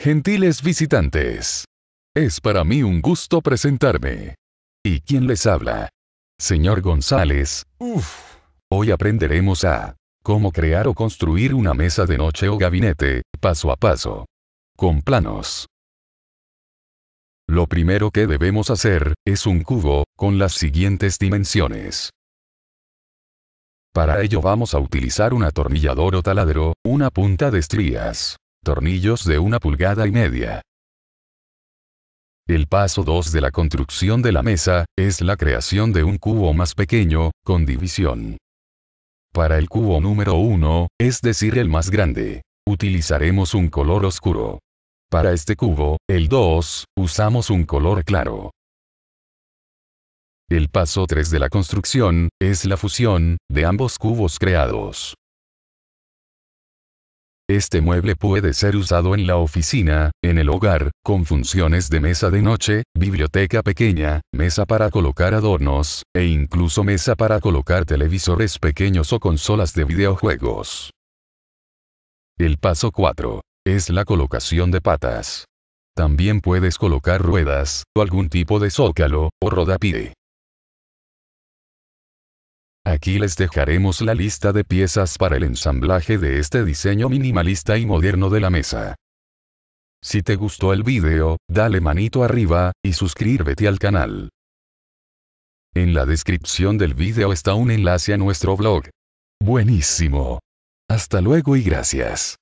Gentiles visitantes, es para mí un gusto presentarme. ¿Y quién les habla? Señor González. Hoy aprenderemos a cómo crear o construir una mesa de noche o gabinete, paso a paso. Con planos. Lo primero que debemos hacer es un cubo, con las siguientes dimensiones. Para ello vamos a utilizar un atornillador o taladro, una punta de estrías, tornillos de una pulgada y media. El paso 2 de la construcción de la mesa, es la creación de un cubo más pequeño, con división. Para el cubo número 1, es decir el más grande, utilizaremos un color oscuro. Para este cubo, el 2, usamos un color claro. El paso 3 de la construcción, es la fusión, de ambos cubos creados. Este mueble puede ser usado en la oficina, en el hogar, con funciones de mesa de noche, biblioteca pequeña, mesa para colocar adornos, e incluso mesa para colocar televisores pequeños o consolas de videojuegos. El paso 4. Es la colocación de patas. También puedes colocar ruedas, o algún tipo de zócalo, o rodapié. Aquí les dejaremos la lista de piezas para el ensamblaje de este diseño minimalista y moderno de la mesa. Si te gustó el vídeo, dale manito arriba, y suscríbete al canal. En la descripción del vídeo está un enlace a nuestro blog. Buenísimo. Hasta luego y gracias.